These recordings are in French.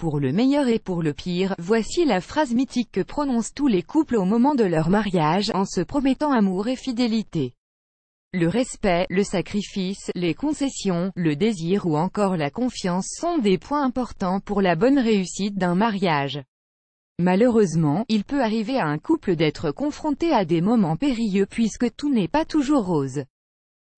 pour le meilleur et pour le pire, voici la phrase mythique que prononcent tous les couples au moment de leur mariage, en se promettant amour et fidélité. Le respect, le sacrifice, les concessions, le désir ou encore la confiance sont des points importants pour la bonne réussite d'un mariage. Malheureusement, il peut arriver à un couple d'être confronté à des moments périlleux puisque tout n'est pas toujours rose.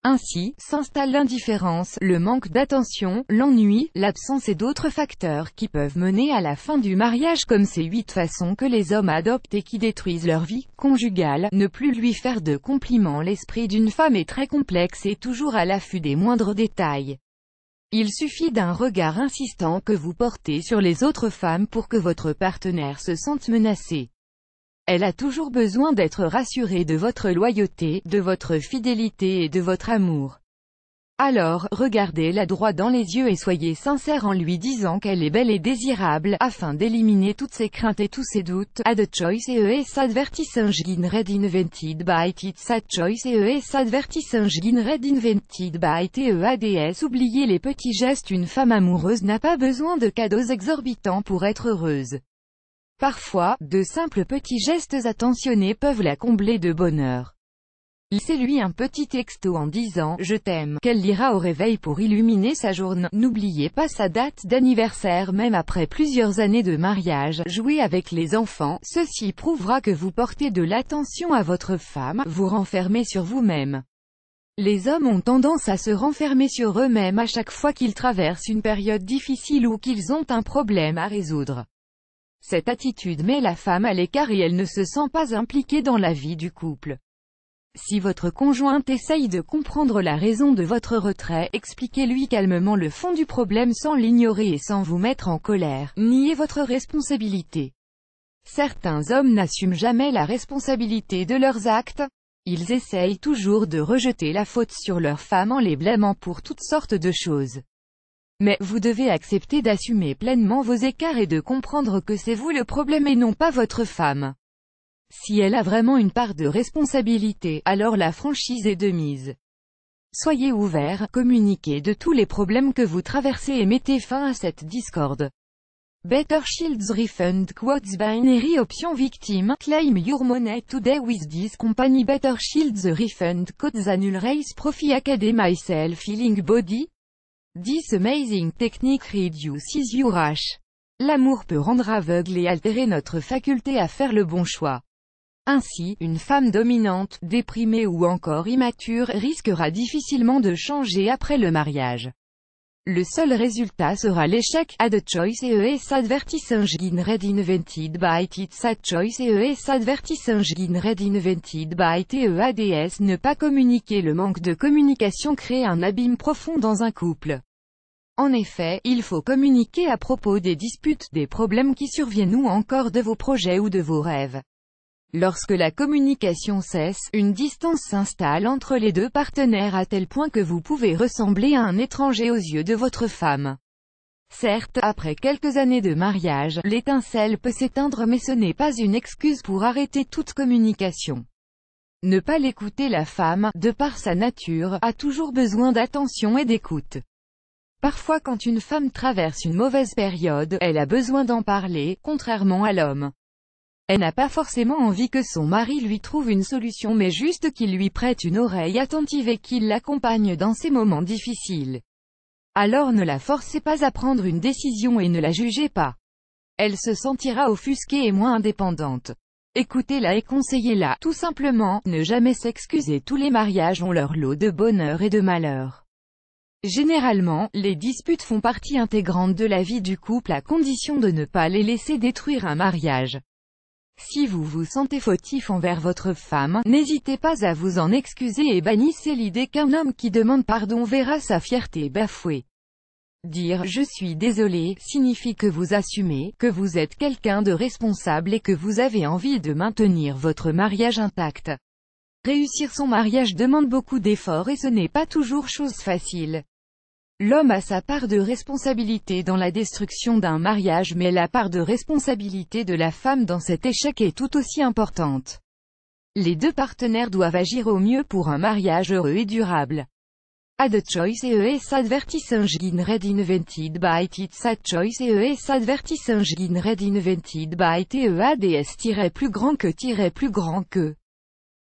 Ainsi, s'installe l'indifférence, le manque d'attention, l'ennui, l'absence et d'autres facteurs qui peuvent mener à la fin du mariage comme ces huit façons que les hommes adoptent et qui détruisent leur vie conjugale. Ne plus lui faire de compliments L'esprit d'une femme est très complexe et toujours à l'affût des moindres détails. Il suffit d'un regard insistant que vous portez sur les autres femmes pour que votre partenaire se sente menacé elle a toujours besoin d'être rassurée de votre loyauté, de votre fidélité et de votre amour. Alors, regardez-la droit dans les yeux et soyez sincère en lui disant qu'elle est belle et désirable, afin d'éliminer toutes ses craintes et tous ses doutes. Ad choice ES e advertising red invented by tits ad choice ES e advertising red invented by e ads Oubliez les petits gestes Une femme amoureuse n'a pas besoin de cadeaux exorbitants pour être heureuse. Parfois, de simples petits gestes attentionnés peuvent la combler de bonheur. Laissez-lui un petit texto en disant « Je t'aime », qu'elle lira au réveil pour illuminer sa journée. N'oubliez pas sa date d'anniversaire même après plusieurs années de mariage. Jouez avec les enfants, ceci prouvera que vous portez de l'attention à votre femme, vous renfermez sur vous-même. Les hommes ont tendance à se renfermer sur eux-mêmes à chaque fois qu'ils traversent une période difficile ou qu'ils ont un problème à résoudre. Cette attitude met la femme à l'écart et elle ne se sent pas impliquée dans la vie du couple. Si votre conjointe essaye de comprendre la raison de votre retrait, expliquez-lui calmement le fond du problème sans l'ignorer et sans vous mettre en colère, niez votre responsabilité. Certains hommes n'assument jamais la responsabilité de leurs actes. Ils essayent toujours de rejeter la faute sur leur femme en les blâmant pour toutes sortes de choses. Mais, vous devez accepter d'assumer pleinement vos écarts et de comprendre que c'est vous le problème et non pas votre femme. Si elle a vraiment une part de responsabilité, alors la franchise est de mise. Soyez ouvert, communiquez de tous les problèmes que vous traversez et mettez fin à cette discorde. Better Shields Refund Quotes Binary Option Victime Claim Your Money Today with this company Better Shields Refund Quotes Annul Race Profit Academy self Feeling Body This amazing technique reduces your rush. L'amour peut rendre aveugle et altérer notre faculté à faire le bon choix. Ainsi, une femme dominante, déprimée ou encore immature risquera difficilement de changer après le mariage. Le seul résultat sera l'échec à the choice et ES advertising red invented by it's choice et ES advertising red invented by e ads ne pas communiquer le manque de communication crée un abîme profond dans un couple. En effet, il faut communiquer à propos des disputes, des problèmes qui surviennent ou encore de vos projets ou de vos rêves. Lorsque la communication cesse, une distance s'installe entre les deux partenaires à tel point que vous pouvez ressembler à un étranger aux yeux de votre femme. Certes, après quelques années de mariage, l'étincelle peut s'éteindre mais ce n'est pas une excuse pour arrêter toute communication. Ne pas l'écouter la femme, de par sa nature, a toujours besoin d'attention et d'écoute. Parfois quand une femme traverse une mauvaise période, elle a besoin d'en parler, contrairement à l'homme. Elle n'a pas forcément envie que son mari lui trouve une solution mais juste qu'il lui prête une oreille attentive et qu'il l'accompagne dans ses moments difficiles. Alors ne la forcez pas à prendre une décision et ne la jugez pas. Elle se sentira offusquée et moins indépendante. Écoutez-la et conseillez-la, tout simplement, ne jamais s'excuser tous les mariages ont leur lot de bonheur et de malheur. Généralement, les disputes font partie intégrante de la vie du couple à condition de ne pas les laisser détruire un mariage. Si vous vous sentez fautif envers votre femme, n'hésitez pas à vous en excuser et bannissez l'idée qu'un homme qui demande pardon verra sa fierté bafouée. Dire « je suis désolé » signifie que vous assumez, que vous êtes quelqu'un de responsable et que vous avez envie de maintenir votre mariage intact. Réussir son mariage demande beaucoup d'efforts et ce n'est pas toujours chose facile. L'homme a sa part de responsabilité dans la destruction d'un mariage mais la part de responsabilité de la femme dans cet échec est tout aussi importante. Les deux partenaires doivent agir au mieux pour un mariage heureux et durable. Ad choice ES e red invented by tits a choice e advertising red invented by grand e que-plus grand que.